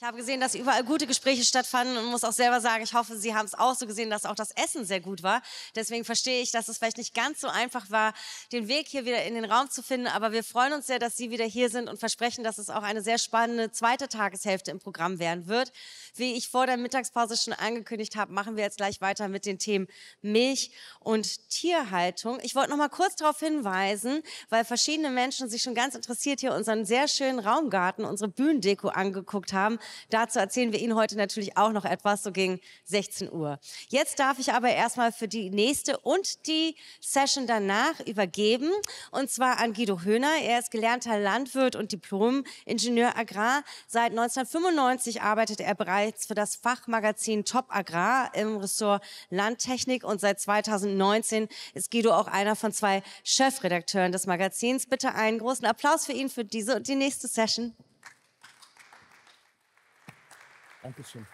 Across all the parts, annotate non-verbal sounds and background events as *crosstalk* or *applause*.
Ich habe gesehen, dass überall gute Gespräche stattfanden und muss auch selber sagen, ich hoffe, Sie haben es auch so gesehen, dass auch das Essen sehr gut war. Deswegen verstehe ich, dass es vielleicht nicht ganz so einfach war, den Weg hier wieder in den Raum zu finden. Aber wir freuen uns sehr, dass Sie wieder hier sind und versprechen, dass es auch eine sehr spannende zweite Tageshälfte im Programm werden wird. Wie ich vor der Mittagspause schon angekündigt habe, machen wir jetzt gleich weiter mit den Themen Milch und Tierhaltung. Ich wollte noch mal kurz darauf hinweisen, weil verschiedene Menschen sich schon ganz interessiert hier unseren sehr schönen Raumgarten, unsere Bühnendeko angeguckt haben dazu erzählen wir Ihnen heute natürlich auch noch etwas, so gegen 16 Uhr. Jetzt darf ich aber erstmal für die nächste und die Session danach übergeben und zwar an Guido Höhner. Er ist gelernter Landwirt und Diplom-Ingenieur Agrar. Seit 1995 arbeitet er bereits für das Fachmagazin Top Agrar im Ressort Landtechnik und seit 2019 ist Guido auch einer von zwei Chefredakteuren des Magazins. Bitte einen großen Applaus für ihn für diese und die nächste Session. Dankeschön.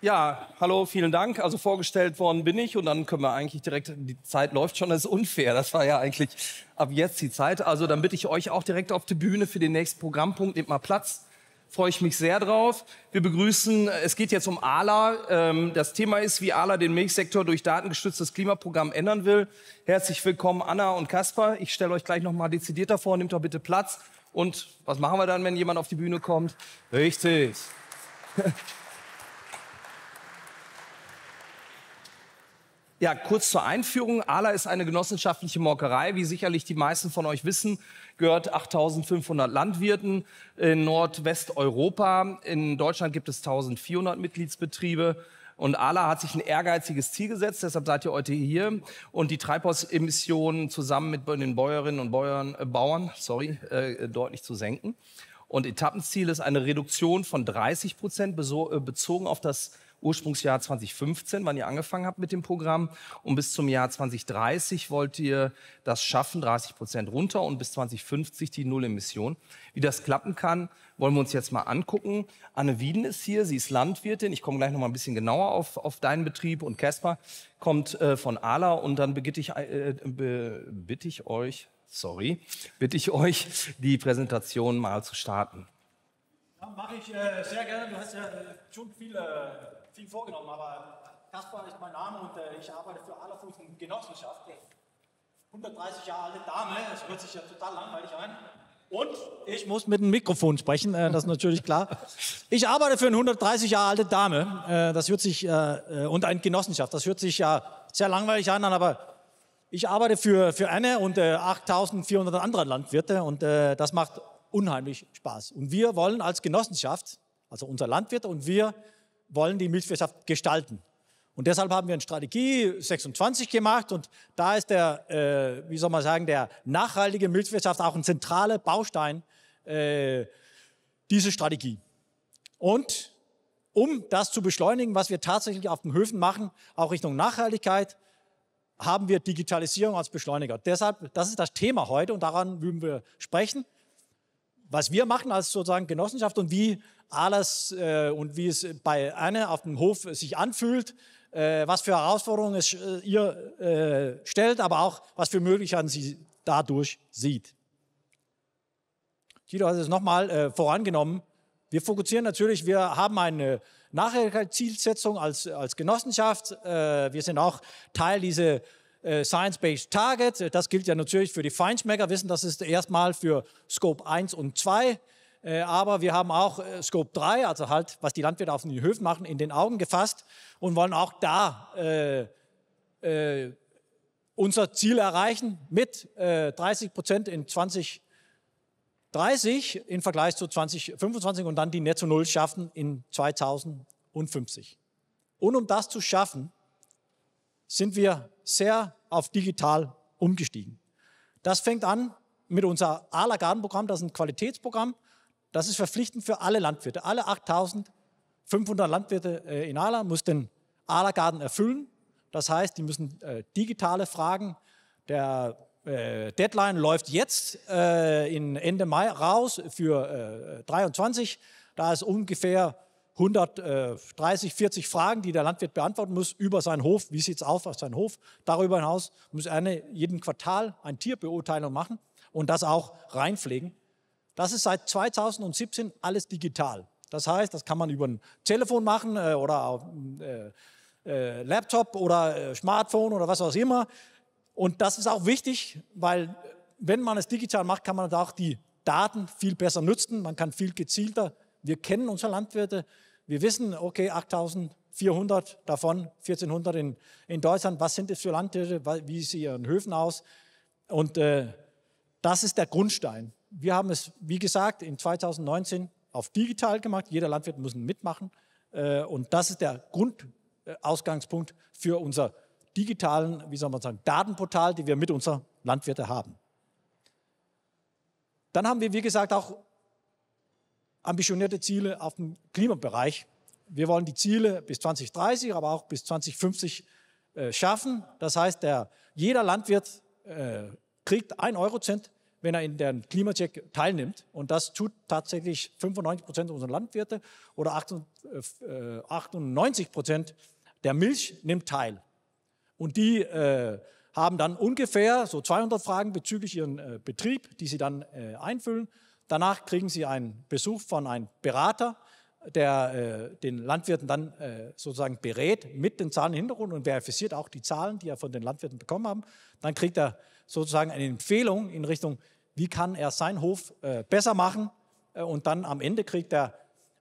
Ja, hallo, vielen Dank. Also vorgestellt worden bin ich und dann können wir eigentlich direkt, die Zeit läuft schon, das ist unfair. Das war ja eigentlich ab jetzt die Zeit. Also dann bitte ich euch auch direkt auf die Bühne für den nächsten Programmpunkt. Nehmt mal Platz, freue ich mich sehr drauf. Wir begrüßen, es geht jetzt um ALA. Ähm, das Thema ist, wie ALA den Milchsektor durch datengestütztes Klimaprogramm ändern will. Herzlich willkommen Anna und Kasper. Ich stelle euch gleich nochmal dezidierter vor, nehmt doch bitte Platz. Und was machen wir dann, wenn jemand auf die Bühne kommt? Richtig. *laughs* Ja, kurz zur Einführung. ALA ist eine genossenschaftliche Molkerei. Wie sicherlich die meisten von euch wissen, gehört 8500 Landwirten in Nordwesteuropa. In Deutschland gibt es 1400 Mitgliedsbetriebe. Und Ala hat sich ein ehrgeiziges Ziel gesetzt, deshalb seid ihr heute hier. Und die Treibhausemissionen zusammen mit den Bäuerinnen und Bäuern, äh, Bauern sorry, äh, deutlich zu senken. Und Etappenziel ist eine Reduktion von 30 Prozent äh, bezogen auf das Ursprungsjahr 2015, wann ihr angefangen habt mit dem Programm. Und bis zum Jahr 2030 wollt ihr das schaffen, 30 Prozent runter und bis 2050 die Null-Emission. Wie das klappen kann, wollen wir uns jetzt mal angucken. Anne Wieden ist hier, sie ist Landwirtin. Ich komme gleich noch mal ein bisschen genauer auf, auf deinen Betrieb. Und Caspar kommt äh, von Ala und dann begitte ich, äh, be, bitte ich euch, sorry, bitte ich euch, die Präsentation mal zu starten. Ja, Mache ich äh, sehr gerne. Du hast ja äh, schon viele äh, viel vorgenommen, aber Kaspar ist mein Name und äh, ich arbeite für Allerfußen Genossenschaft. 130 Jahre alte Dame, das hört sich ja total langweilig an. Und ich muss mit dem Mikrofon sprechen, äh, das ist natürlich klar. Ich arbeite für eine 130 Jahre alte Dame, äh, das hört sich, äh, äh, und eine Genossenschaft, das hört sich ja sehr langweilig an, aber ich arbeite für, für Anne und 8400 äh, andere Landwirte und das macht unheimlich Spaß. Und wir wollen als Genossenschaft, also unser Landwirt und wir, wollen die Milchwirtschaft gestalten. Und deshalb haben wir eine Strategie 26 gemacht und da ist der, äh, wie soll man sagen, der nachhaltige Milchwirtschaft auch ein zentraler Baustein äh, dieser Strategie. Und um das zu beschleunigen, was wir tatsächlich auf den Höfen machen, auch Richtung Nachhaltigkeit, haben wir Digitalisierung als Beschleuniger. Deshalb, das ist das Thema heute und daran würden wir sprechen was wir machen als sozusagen Genossenschaft und wie alles äh, und wie es bei Anne auf dem Hof sich anfühlt, äh, was für Herausforderungen es äh, ihr äh, stellt, aber auch was für Möglichkeiten sie dadurch sieht. Tito hat es nochmal äh, vorangenommen. Wir fokussieren natürlich, wir haben eine Nachhaltigkeitszielsetzung als, als Genossenschaft. Äh, wir sind auch Teil dieser äh, Science-Based Target. Äh, das gilt ja natürlich für die Feinschmecker, wissen, das ist erstmal für Scope 1 und 2. Äh, aber wir haben auch Scope 3, also halt, was die Landwirte auf den Höfen machen, in den Augen gefasst und wollen auch da unser Ziel erreichen mit 30 Prozent in 2030 im Vergleich zu 2025 und dann die Netto-Null schaffen in 2050. Und um das zu schaffen, sind wir sehr auf digital umgestiegen. Das fängt an mit unser Ala Gartenprogramm, das ist ein Qualitätsprogramm. Das ist verpflichtend für alle Landwirte. Alle 8500 Landwirte äh, in Ala muss den Ala Garten erfüllen. Das heißt, die müssen äh, digitale Fragen der äh, Deadline läuft jetzt äh, in Ende Mai raus für 23. Äh, da ist ungefähr 130, 40 äh, Fragen, die der Landwirt beantworten muss über seinen Hof. Wie sieht es aus auf seinem Hof? Darüber hinaus muss eine jeden Quartal eine Tierbeurteilung machen und das auch reinpflegen. Das ist seit 2017 alles digital. Das heißt, das kann man über ein Telefon machen äh, oder auf, äh, äh, Laptop oder äh, Smartphone oder was auch immer. Und das ist auch wichtig, weil wenn man es digital macht, kann man auch die Daten viel besser nutzen. Man kann viel gezielter. Wir kennen unsere Landwirte, wir wissen, okay, 8400 davon, 1400 in, in Deutschland, was sind das für Landwirte, wie sehen ihren Höfen aus? Und äh, das ist der Grundstein. Wir haben es, wie gesagt, in 2019 auf digital gemacht. Jeder Landwirt muss mitmachen. Äh, und das ist der Grundausgangspunkt für unser digitalen, wie soll man sagen, Datenportal, die wir mit unseren Landwirten haben. Dann haben wir, wie gesagt, auch ambitionierte Ziele auf dem Klimabereich. Wir wollen die Ziele bis 2030, aber auch bis 2050 äh, schaffen. Das heißt, der, jeder Landwirt äh, kriegt 1 Eurocent, wenn er in den Klimacheck teilnimmt. Und das tut tatsächlich 95 Prozent unserer Landwirte oder 98 äh, Prozent der Milch nimmt teil. Und die äh, haben dann ungefähr so 200 Fragen bezüglich ihren äh, Betrieb, die sie dann äh, einfüllen. Danach kriegen sie einen Besuch von einem Berater, der äh, den Landwirten dann äh, sozusagen berät mit den Zahlen im Hintergrund und verifiziert auch die Zahlen, die er von den Landwirten bekommen haben. Dann kriegt er sozusagen eine Empfehlung in Richtung, wie kann er seinen Hof äh, besser machen. Äh, und dann am Ende kriegt der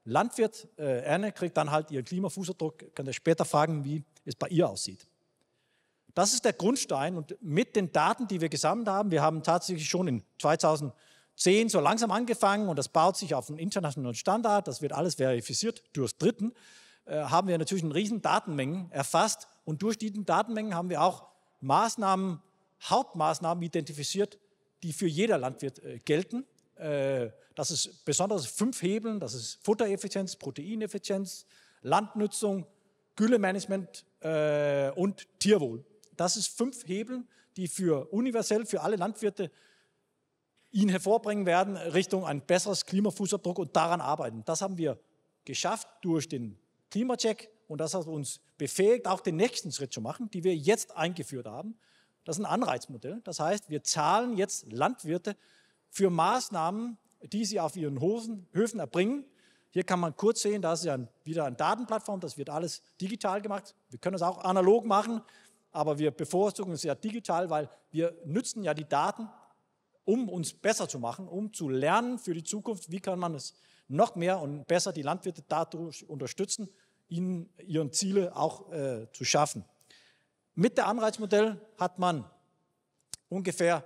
Landwirt, äh, Erne, kriegt dann halt ihren Klimafußabdruck, kann er später fragen, wie es bei ihr aussieht. Das ist der Grundstein und mit den Daten, die wir gesammelt haben, wir haben tatsächlich schon in 2000 10 so langsam angefangen und das baut sich auf einen internationalen Standard, das wird alles verifiziert durch Dritten, äh, haben wir natürlich eine riesen Datenmengen erfasst und durch diese Datenmengen haben wir auch Maßnahmen, Hauptmaßnahmen identifiziert, die für jeder Landwirt äh, gelten. Äh, das ist besonders fünf Hebeln, das ist Futtereffizienz, Proteineffizienz, Landnutzung, Güllemanagement äh, und Tierwohl. Das ist fünf Hebeln, die für universell für alle Landwirte ihn hervorbringen werden Richtung ein besseres Klimafußabdruck und daran arbeiten. Das haben wir geschafft durch den Klimacheck und das hat uns befähigt, auch den nächsten Schritt zu machen, die wir jetzt eingeführt haben. Das ist ein Anreizmodell. Das heißt, wir zahlen jetzt Landwirte für Maßnahmen, die sie auf ihren Hofen, Höfen erbringen. Hier kann man kurz sehen, das ist ja wieder eine Datenplattform, das wird alles digital gemacht. Wir können es auch analog machen, aber wir bevorzugen es ja digital, weil wir nützen ja die Daten um uns besser zu machen, um zu lernen für die Zukunft, wie kann man es noch mehr und besser die Landwirte dadurch unterstützen, ihnen ihren Ziele auch äh, zu schaffen. Mit der Anreizmodell hat man ungefähr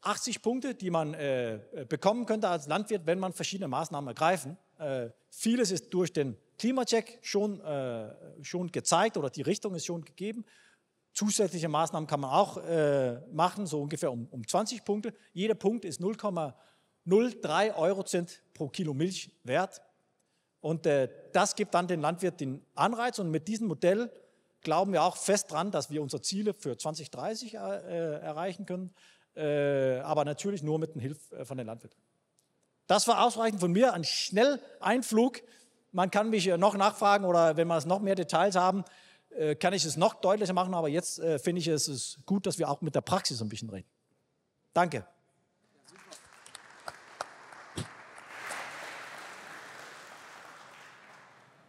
80 Punkte, die man äh, bekommen könnte als Landwirt, wenn man verschiedene Maßnahmen ergreifen. Äh, vieles ist durch den Klimacheck schon, äh, schon gezeigt oder die Richtung ist schon gegeben. Zusätzliche Maßnahmen kann man auch äh, machen, so ungefähr um, um 20 Punkte. Jeder Punkt ist 0,03 Eurocent pro Kilo Milch wert. Und äh, das gibt dann den Landwirt den Anreiz. Und mit diesem Modell glauben wir auch fest dran, dass wir unsere Ziele für 2030 äh, erreichen können. Äh, aber natürlich nur mit der Hilfe äh, von den Landwirten. Das war ausreichend von mir, ein Schnelleinflug. Man kann mich äh, noch nachfragen oder wenn wir noch mehr Details haben, äh, kann ich es noch deutlicher machen, aber jetzt äh, finde ich es ist gut, dass wir auch mit der Praxis ein bisschen reden. Danke.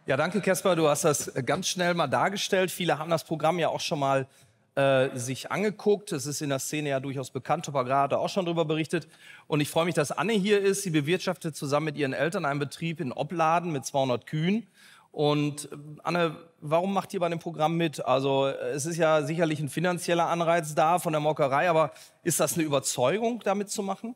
Ja, danke, Caspar. Du hast das ganz schnell mal dargestellt. Viele haben das Programm ja auch schon mal äh, sich angeguckt. Es ist in der Szene ja durchaus bekannt. Topagrar hat auch schon darüber berichtet. Und ich freue mich, dass Anne hier ist. Sie bewirtschaftet zusammen mit ihren Eltern einen Betrieb in Opladen mit 200 Kühen. Und äh, Anne, warum macht ihr bei dem Programm mit? Also es ist ja sicherlich ein finanzieller Anreiz da von der Mockerei, aber ist das eine Überzeugung, damit zu machen?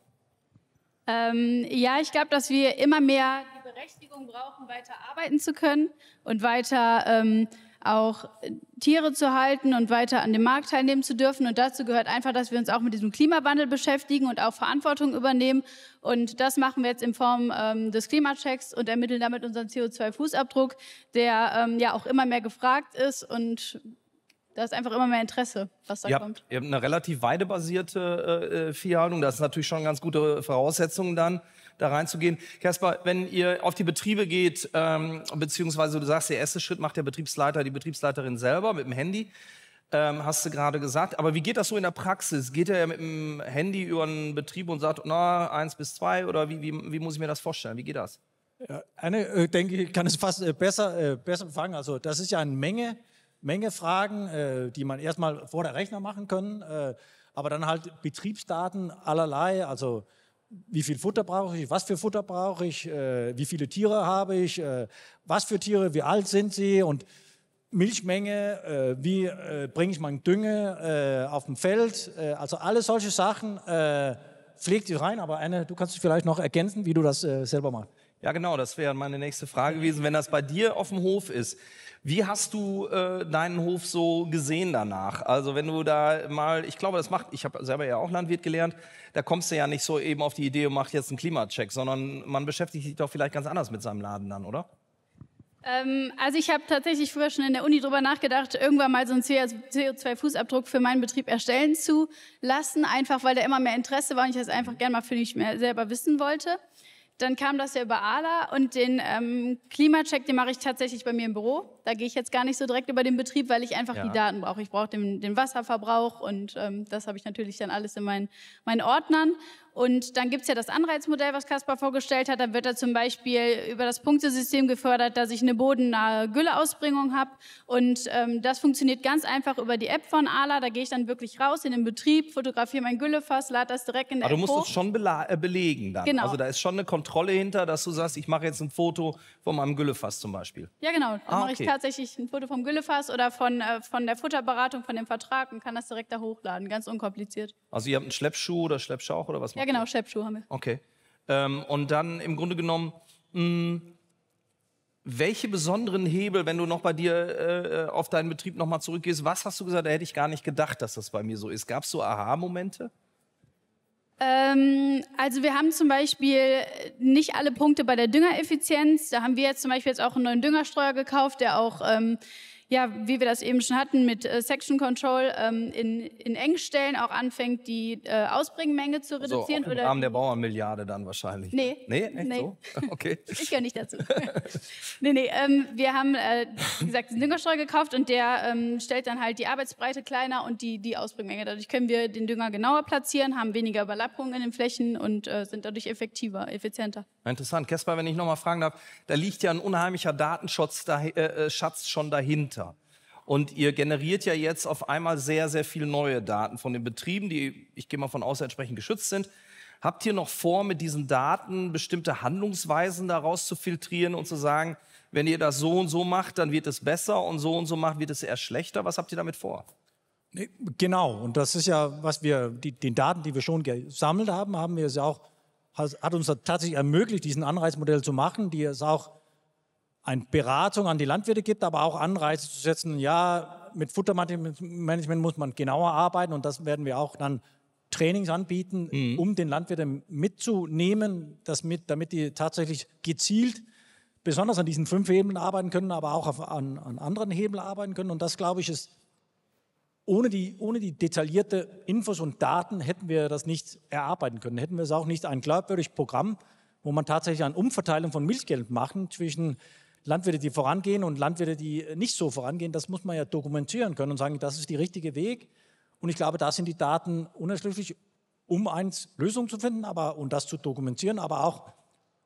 Ähm, ja, ich glaube, dass wir immer mehr die Berechtigung brauchen, weiter arbeiten zu können und weiter ähm, auch äh, Tiere zu halten und weiter an dem Markt teilnehmen zu dürfen. Und dazu gehört einfach, dass wir uns auch mit diesem Klimawandel beschäftigen und auch Verantwortung übernehmen. Und das machen wir jetzt in Form ähm, des Klimachecks und ermitteln damit unseren CO2-Fußabdruck, der ähm, ja auch immer mehr gefragt ist und da ist einfach immer mehr Interesse, was da ihr kommt. Habt, ihr habt eine relativ weidebasierte äh, äh Viehhaltung. Das ist natürlich schon eine ganz gute Voraussetzung dann da reinzugehen. Caspar, wenn ihr auf die Betriebe geht, ähm, beziehungsweise du sagst, der erste Schritt macht der Betriebsleiter, die Betriebsleiterin selber mit dem Handy, ähm, hast du gerade gesagt. Aber wie geht das so in der Praxis? Geht er ja mit dem Handy über einen Betrieb und sagt, na, eins bis zwei oder wie, wie, wie muss ich mir das vorstellen? Wie geht das? Eine, äh, denke ich, kann es fast äh, besser, äh, besser fangen. Also das ist ja eine Menge, Menge Fragen, äh, die man erstmal vor der Rechner machen können, aber dann halt Betriebsdaten allerlei, also wie viel Futter brauche ich, was für Futter brauche ich, äh, wie viele Tiere habe ich, äh, was für Tiere, wie alt sind sie und Milchmenge, äh, wie äh, bringe ich meinen Dünger äh, auf dem Feld. Äh, also alle solche Sachen äh, pflegt ihr rein. Aber Anne, du kannst vielleicht noch ergänzen, wie du das selber machst. Ja, genau, das wäre meine nächste Frage gewesen. Wenn das bei dir auf dem Hof ist, wie hast du äh, deinen Hof so gesehen danach? Also wenn du da mal, ich glaube, das macht, ich habe selber ja auch Landwirt gelernt, da kommst du ja nicht so eben auf die Idee und machst jetzt einen Klimacheck, sondern man beschäftigt sich doch vielleicht ganz anders mit seinem Laden dann, oder? Ähm, also ich habe tatsächlich früher schon in der Uni drüber nachgedacht, irgendwann mal so einen CO2-Fußabdruck für meinen Betrieb erstellen zu lassen, einfach weil da immer mehr Interesse war und ich das einfach gerne mal für mich mehr selber wissen wollte dann kam das ja über ALA und den ähm, Klimacheck, den mache ich tatsächlich bei mir im Büro. Da gehe ich jetzt gar nicht so direkt über den Betrieb, weil ich einfach ja. die Daten brauche. Ich brauche den, den, Wasserverbrauch und ähm, das habe ich natürlich dann alles in meinen, meinen Ordnern. Und dann gibt es ja das Anreizmodell, was Kaspar vorgestellt hat. Dann wird er zum Beispiel über das Punktesystem gefördert, dass ich eine bodennahe Gülleausbringung habe. Und ähm, das funktioniert ganz einfach über die App von ALA. Da gehe ich dann wirklich raus in den Betrieb, fotografiere mein Güllefass, lade das direkt in der Aber App du musst es schon äh, belegen dann. Genau. Also da ist schon eine Kontrolle hinter, dass du sagst, ich mache jetzt ein Foto von meinem Güllefass zum Beispiel. Ja, genau. Dann ah, mache okay. ich tatsächlich ein Foto vom Güllefass oder von, äh, von der Futterberatung, von dem Vertrag und kann das direkt da hochladen. Ganz unkompliziert. Also ihr habt einen Schleppschuh oder Schleppschauch oder was macht ja, genau, Schäppschuh haben wir. Okay. Ähm, und dann im Grunde genommen, mh, mm, welche besonderen Hebel, wenn du noch bei dir äh, äh auf deinen Betrieb nochmal zurückgehst, was hast du gesagt, da hätte ich gar nicht gedacht, dass das bei mir so ist? Gab es so Aha-Momente? Ähm, also wir haben zum Beispiel nicht alle Punkte bei der Düngereffizienz. Da haben wir jetzt zum Beispiel jetzt auch einen neuen Düngerstreuer gekauft, der auch ähm, ja, wie wir das eben schon hatten, mit äh, Section Control ähm, in, in Engstellen auch anfängt, die äh, Ausbringmenge zu reduzieren? So, im Rahmen der Bauernmilliarde dann wahrscheinlich. Ne? Nee. Nee, echt nee. so? *laughs* Okay. ich gehöre nicht dazu. *laughs* nee, nee, ähm, wir haben, äh, wie gesagt, den Düngerstreu gekauft und der ähm, stellt dann halt die Arbeitsbreite kleiner und die, die Ausbringmenge. Dadurch können wir den Dünger genauer platzieren, haben weniger Überlappungen in den Flächen und äh, sind dadurch effektiver, effizienter. Interessant. Kesper, wenn ich nochmal fragen darf, da liegt ja ein unheimlicher Datenschatz äh, äh schon dahinter weiter. Und ihr generiert ja jetzt auf einmal sehr, sehr viel neue Daten von den Betrieben, die, ich gehe mal von außen, entsprechend geschützt sind. Habt ihr noch vor, mit diesen Daten bestimmte Handlungsweisen daraus zu filtrieren und zu sagen, wenn ihr das so und so macht, dann wird es besser und so und so macht, wird es eher schlechter? Was habt ihr damit vor? Genau, und das ist ja, was wir, die, den Daten, die wir schon gesammelt haben, haben wir es ja auch, hat uns tatsächlich ermöglicht, diesen Anreizmodell zu machen, die es auch eine Beratung an die Landwirte gibt, aber auch Anreize zu setzen, ja, mit Futtermanagement muss man genauer arbeiten und das werden wir auch dann Trainings anbieten, mhm. um den Landwirten mitzunehmen, mit, damit die tatsächlich gezielt besonders an diesen fünf Hebeln arbeiten können, aber auch auf, an, an, anderen Hebeln arbeiten können. Und das, glaube ich, ist ohne die, ohne die detaillierte Infos und Daten hätten wir das nicht erarbeiten können. Hätten wir es auch nicht ein glaubwürdiges Programm, wo man tatsächlich eine Umverteilung von Milchgeld machen zwischen Landwirte, die vorangehen und Landwirte, die äh, nicht so vorangehen, das muss man ja dokumentieren können und sagen, das ist der richtige Weg. Und ich glaube, da sind die Daten unerschöpflich, um eins Lösung zu finden aber, und das zu dokumentieren, aber auch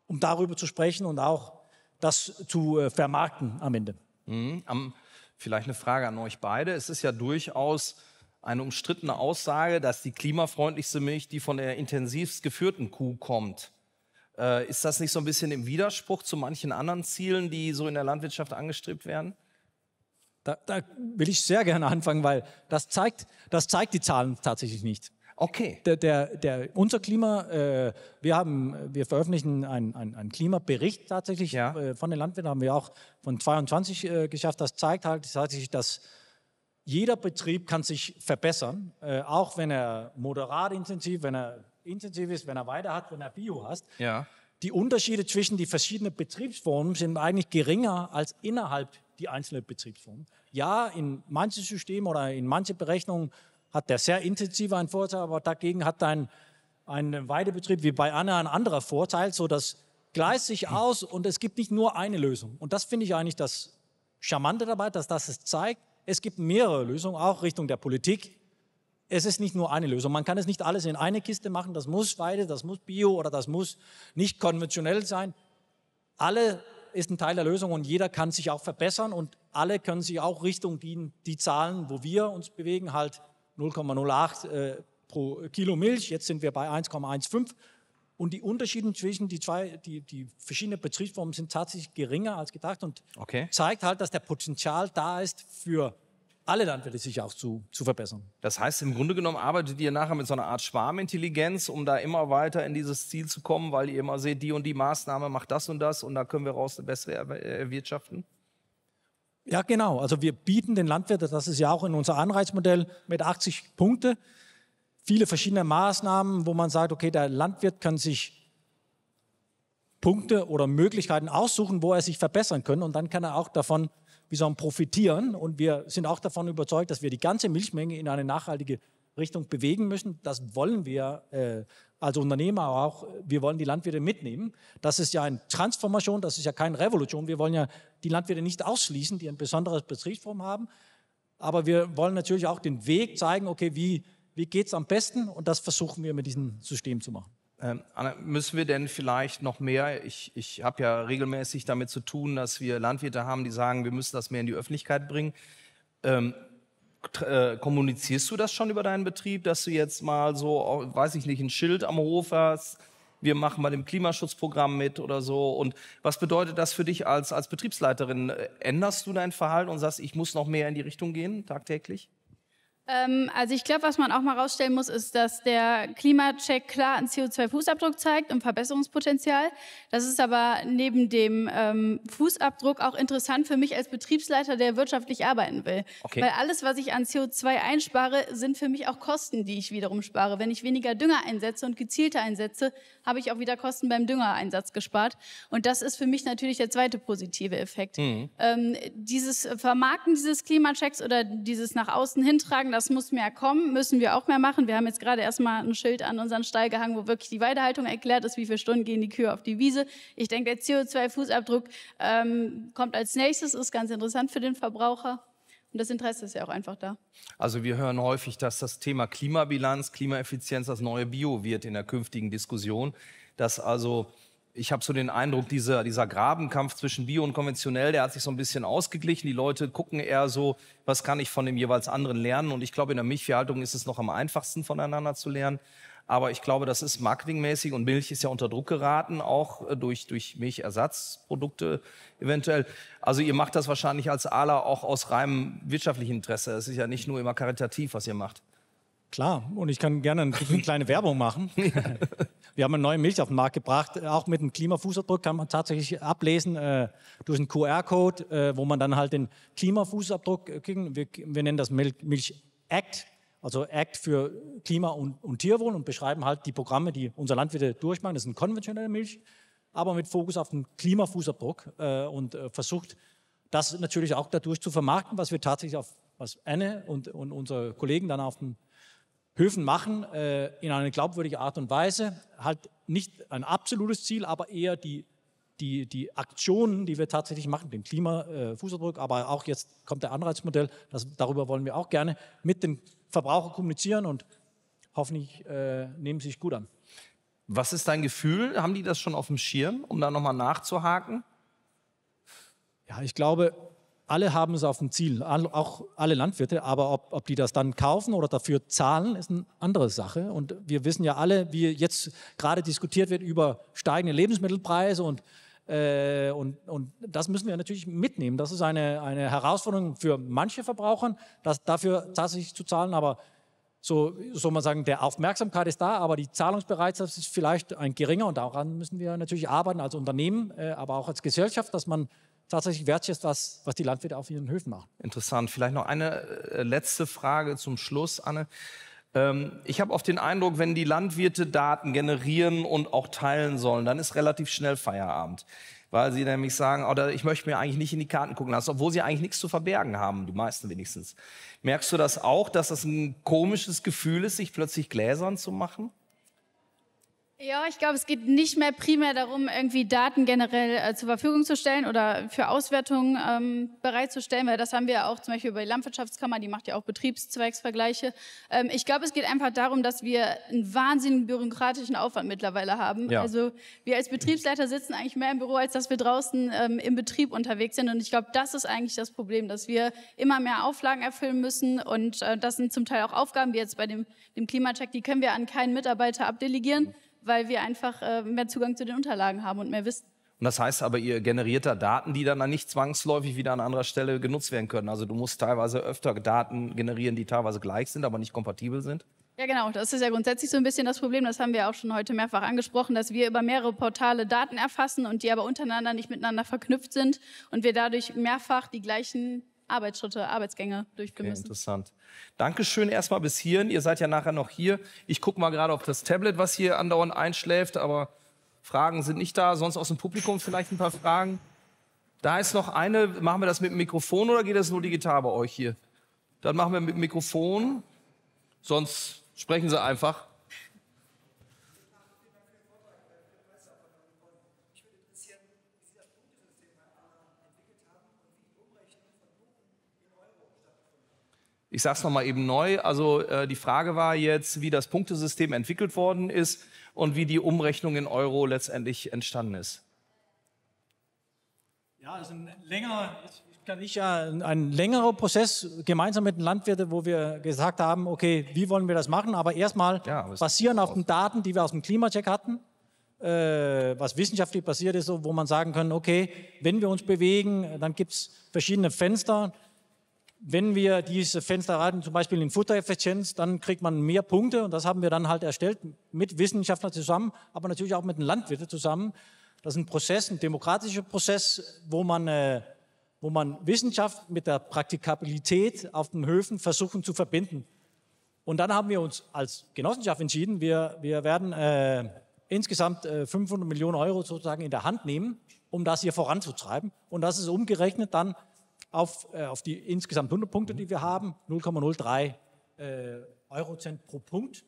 um darüber zu sprechen und auch das zu äh, vermarkten am Ende. Mhm. Um, vielleicht eine Frage an euch beide. Es ist ja durchaus eine umstrittene Aussage, dass die klimafreundlichste Milch die von der intensivst geführten Kuh kommt. Äh, ist das nicht so ein bisschen im Widerspruch zu manchen anderen Zielen, die so in der Landwirtschaft angestrebt werden? Da, da will ich sehr gerne anfangen, weil das zeigt, das zeigt die Zahlen tatsächlich nicht. Okay. Der, der, der, unser Klima, äh, wir, haben, wir veröffentlichen einen ein Klimabericht tatsächlich ja. äh, von den Landwirten, haben wir auch von 22 äh, geschafft. Das zeigt halt tatsächlich, dass jeder Betrieb kann sich verbessern, äh, auch wenn er moderat intensiv, wenn er intensiv ist, wenn er weiter hat, wenn er Bio hast. Ja. Die Unterschiede zwischen die verschiedenen Betriebsformen sind eigentlich geringer als innerhalb die einzelnen Betriebsformen. Ja, in manchen Systemen oder in manchen Berechnungen hat der sehr intensiv einen Vorteil, aber dagegen hat ein, ein Weidebetrieb wie bei Anna ein anderer Vorteil, so dass gleicht sich aus und es gibt nicht nur eine Lösung. Und das finde ich eigentlich das Charmante dabei, dass das es zeigt, es gibt mehrere Lösungen, auch Richtung der Politik, es ist nicht nur eine Lösung. Man kann es nicht alles in eine Kiste machen. Das muss Weide, das muss Bio oder das muss nicht konventionell sein. Alle ist ein Teil der Lösung und jeder kann sich auch verbessern und alle können sich auch Richtung die, die Zahlen, wo wir uns bewegen, halt 0,08 äh, pro Kilo Milch. Jetzt sind wir bei 1,15. Und die Unterschiede zwischen die zwei, die, die verschiedenen Betriebsformen sind tatsächlich geringer als gedacht und okay. zeigt halt, dass der Potenzial da ist für alle Landwirte sich auch zu, zu verbessern. Das heißt, im Grunde genommen arbeitet ihr nachher mit so einer Art Schwarmintelligenz, um da immer weiter in dieses Ziel zu kommen, weil ihr immer seht, die und die Maßnahme macht das und das und da können wir raus eine bessere äh, erwirtschaften? Ja, genau. Also wir bieten den Landwirten, das ist ja auch in unser Anreizmodell mit 80 Punkte, viele verschiedene Maßnahmen, wo man sagt, okay, der Landwirt kann sich Punkte oder Möglichkeiten aussuchen, wo er sich verbessern kann und dann kann er auch davon wie sagen, profitieren. Und wir sind auch davon überzeugt, dass wir die ganze Milchmenge in eine nachhaltige Richtung bewegen müssen. Das wollen wir äh, als Unternehmer aber auch. Wir wollen die Landwirte mitnehmen. Das ist ja eine Transformation, das ist ja keine Revolution. Wir wollen ja die Landwirte nicht ausschließen, die ein besonderes Betriebsform haben. Aber wir wollen natürlich auch den Weg zeigen, okay, wie, wie geht es am besten? Und das versuchen wir mit diesem System zu machen. Ähm, müssen wir denn vielleicht noch mehr, ich, ich habe ja regelmäßig damit zu tun, dass wir Landwirte haben, die sagen, wir müssen das mehr in die Öffentlichkeit bringen. Ähm, äh, kommunizierst du das schon über deinen Betrieb, dass du jetzt mal so, weiß ich nicht, ein Schild am Hof hast, wir machen mal dem Klimaschutzprogramm mit oder so. Und was bedeutet das für dich als, als Betriebsleiterin? Änderst du dein Verhalten und sagst, ich muss noch mehr in die Richtung gehen tagtäglich? Ähm, also ich glaube, was man auch mal rausstellen muss, ist, dass der Klimacheck klar einen CO2-Fußabdruck zeigt und Verbesserungspotenzial. Das ist aber neben dem ähm, Fußabdruck auch interessant für mich als Betriebsleiter, der wirtschaftlich arbeiten will. Okay. Weil alles, was ich an CO2 einspare, sind für mich auch Kosten, die ich wiederum spare. Wenn ich weniger Dünger einsetze und gezielter einsetze, habe ich auch wieder Kosten beim Düngereinsatz gespart. Und das ist für mich natürlich der zweite positive Effekt. Mhm. Ähm, dieses Vermarkten dieses Klimachecks oder dieses nach außen hintragen, das muss mehr kommen, müssen wir auch mehr machen. Wir haben jetzt gerade erstmal ein Schild an unseren Stall gehangen, wo wirklich die Weidehaltung erklärt ist, wie viele Stunden gehen die Kühe auf die Wiese. Ich denke, der CO2-Fußabdruck ähm, kommt als nächstes, ist ganz interessant für den Verbraucher. Und das Interesse ist ja auch einfach da. Also wir hören häufig, dass das Thema Klimabilanz, Klimaeffizienz das neue Bio wird in der künftigen Diskussion. Dass also ich habe so den Eindruck, dieser, dieser Grabenkampf zwischen Bio und konventionell, der hat sich so ein bisschen ausgeglichen. Die Leute gucken eher so, was kann ich von dem jeweils anderen lernen? Und ich glaube, in der Milchviehhaltung ist es noch am einfachsten voneinander zu lernen. Aber ich glaube, das ist marketingmäßig und Milch ist ja unter Druck geraten, auch äh, durch, durch Milchersatzprodukte eventuell. Also ihr macht das wahrscheinlich als ALA auch aus reinem wirtschaftlichen Interesse. Es ist ja nicht nur immer karitativ, was ihr macht. Klar, und ich kann gerne eine *laughs* kleine Werbung machen. Wir haben eine neue Milch auf den Markt gebracht, auch mit einem Klimafußabdruck kann man tatsächlich ablesen äh, durch einen QR-Code, äh, wo man dann halt den Klimafußabdruck äh, kriegen. Wir, wir nennen das Milch, Milch Act, also Act für Klima und, und Tierwohl und beschreiben halt die Programme, die unsere Landwirte durchmachen. Das ist eine konventionelle Milch, aber mit Fokus auf den Klimafußabdruck äh, und äh, versucht, das natürlich auch dadurch zu vermarkten, was wir tatsächlich auf, was Anne und, und unsere Kollegen dann auf dem Höfen machen, äh, in einer glaubwürdigen Art und Weise. Halt nicht ein absolutes Ziel, aber eher die, die, die Aktionen, die wir tatsächlich machen, den Klimafußabdruck, äh, aber auch jetzt kommt der Anreizmodell, das, darüber wollen wir auch gerne mit den Verbrauchern kommunizieren und hoffentlich äh, nehmen sie sich gut an. Was ist dein Gefühl? Haben die das schon auf dem Schirm, um da nochmal nachzuhaken? Ja, ich glaube, alle haben es auf dem Ziel, auch alle Landwirte, aber ob, ob, die das dann kaufen oder dafür zahlen, ist eine andere Sache. Und wir wissen ja alle, wie jetzt gerade diskutiert wird über steigende Lebensmittelpreise und, äh, und, und das müssen wir natürlich mitnehmen. Das ist eine, eine Herausforderung für manche Verbraucher, das dafür tatsächlich zu zahlen, aber so soll man sagen, der Aufmerksamkeit ist da, aber die Zahlungsbereitschaft ist vielleicht ein geringer und daran müssen wir natürlich arbeiten als Unternehmen, äh, aber auch als Gesellschaft, dass man tatsächlich wertschätzt, was, was die Landwirte auf ihren Höfen machen. Interessant. Vielleicht noch eine äh, letzte Frage zum Schluss, Anne. Ähm, ich habe oft den Eindruck, wenn die Landwirte Daten generieren und auch teilen sollen, dann ist relativ schnell Feierabend. Weil sie nämlich sagen, oder oh, ich möchte mir eigentlich nicht in die Karten gucken lassen, obwohl sie eigentlich nichts zu verbergen haben, die meisten wenigstens. Merkst du das auch, dass das ein komisches Gefühl ist, sich plötzlich gläsern zu machen? Ja, ich glaube, es geht nicht mehr primär darum, irgendwie Daten generell äh, zur Verfügung zu stellen oder für Auswertungen ähm, bereitzustellen, weil das haben wir auch zum Beispiel über die Landwirtschaftskammer, die macht ja auch Betriebszweigsvergleiche. Ähm, ich glaube, es geht einfach darum, dass wir einen wahnsinnigen bürokratischen Aufwand mittlerweile haben. Ja. Also wir als Betriebsleiter sitzen eigentlich mehr im Büro, als dass wir draußen ähm, im Betrieb unterwegs sind. Und ich glaube, das ist eigentlich das Problem, dass wir immer mehr Auflagen erfüllen müssen. Und äh, das sind zum Teil auch Aufgaben, wie jetzt bei dem, dem Klimacheck, die können wir an keinen Mitarbeiter abdelegieren weil wir einfach äh, mehr Zugang zu den Unterlagen haben und mehr wissen. Und das heißt aber, ihr generiert da Daten, die dann nicht zwangsläufig wieder an anderer Stelle genutzt werden können. Also du musst teilweise öfter Daten generieren, die teilweise gleich sind, aber nicht kompatibel sind. Ja, genau. Das ist ja grundsätzlich so ein bisschen das Problem. Das haben wir auch schon heute mehrfach angesprochen, dass wir über mehrere Portale Daten erfassen und die aber untereinander nicht miteinander verknüpft sind und wir dadurch mehrfach die gleichen Arbeitsschritte, Arbeitsgänge durchführen müssen. Okay, interessant. Dankeschön erstmal bis hierhin. Ihr seid ja nachher noch hier. Ich gucke mal gerade auf das Tablet, was hier andauernd einschläft, aber Fragen sind nicht da. Sonst aus dem Publikum vielleicht ein paar Fragen. Da ist noch eine. Machen wir das mit dem Mikrofon oder geht das nur digital bei euch hier? Dann machen wir mit dem Mikrofon. Sonst sprechen Sie einfach. Ich sage es nochmal eben neu. Also äh, die Frage war jetzt, wie das Punktesystem entwickelt worden ist und wie die Umrechnung in Euro letztendlich entstanden ist. Ja, es ist ein längerer, kann ich ja ein längerer Prozess gemeinsam mit den Landwirten, wo wir gesagt haben, okay, wie wollen wir das machen? Aber erstmal ja, basieren auf den Daten, die wir aus dem Klimacheck hatten, äh, was wissenschaftlich passiert ist, wo man sagen kann, okay, wenn wir uns bewegen, dann gibt es verschiedene Fenster wenn wir diese Fenster Fensterraten zum Beispiel in Futtereffizienz, dann kriegt man mehr Punkte und das haben wir dann halt erstellt mit Wissenschaftlern zusammen, aber natürlich auch mit den Landwirten zusammen. Das ist ein Prozess, ein demokratischer Prozess, wo man, äh, wo man Wissenschaft mit der Praktikabilität auf den Höfen versuchen zu verbinden. Und dann haben wir uns als Genossenschaft entschieden, wir, wir werden äh, insgesamt 500 äh, Millionen Euro sozusagen in der Hand nehmen, um das hier voranzutreiben. Und das ist umgerechnet dann auf, äh, auf die insgesamt 100 Punkte, mhm. die wir haben, 0,03 äh, Eurocent pro Punkt.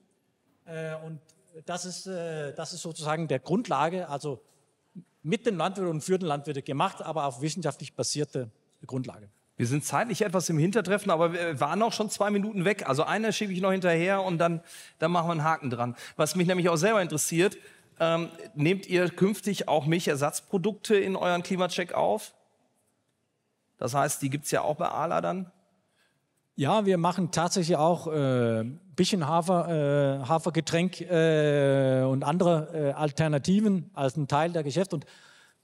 Äh, und das ist, äh, das ist sozusagen der Grundlage, also mit den Landwirten und für den Landwirte gemacht, aber auf wissenschaftlich basierte Grundlage. Wir sind zeitlich etwas im Hintertreffen, aber wir waren auch schon zwei Minuten weg. Also einer schiebe ich noch hinterher und dann, dann machen wir einen Haken dran. Was mich nämlich auch selber interessiert, ähm, nehmt ihr künftig auch Milchersatzprodukte in euren Klimacheck auf? Das heißt, die gibt es ja auch bei Ala dann? Ja, wir machen tatsächlich auch äh, bisschen Hafer, äh, Hafergetränk äh, und andere äh, Alternativen als ein Teil der Geschäft. Und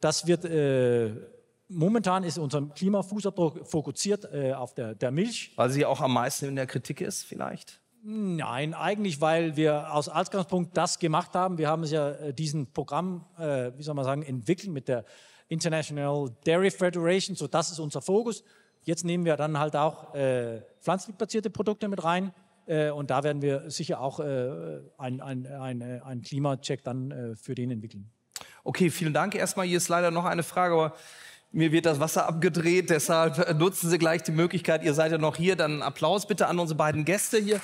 das wird äh, momentan ist unser Klimafußabdruck fokussiert äh, auf der, der Milch. Weil sie auch am meisten in der Kritik ist, vielleicht? Nein, eigentlich, weil wir aus Ausgangspunkt das gemacht haben. Wir haben es ja äh, diesen Programm, wie soll man sagen, entwickelt mit der International Dairy Federation, so das ist unser Fokus. Jetzt nehmen wir dann halt auch äh, pflanzenbasierte Produkte mit rein äh, und da werden wir sicher auch äh, einen ein, äh, ein Klimacheck dann äh, für den entwickeln. Okay, vielen Dank. Erstmal, hier ist leider noch eine Frage, aber mir wird das Wasser abgedreht, deshalb äh, nutzen Sie gleich die Möglichkeit, ihr seid ja noch hier, dann Applaus bitte an unsere beiden Gäste hier.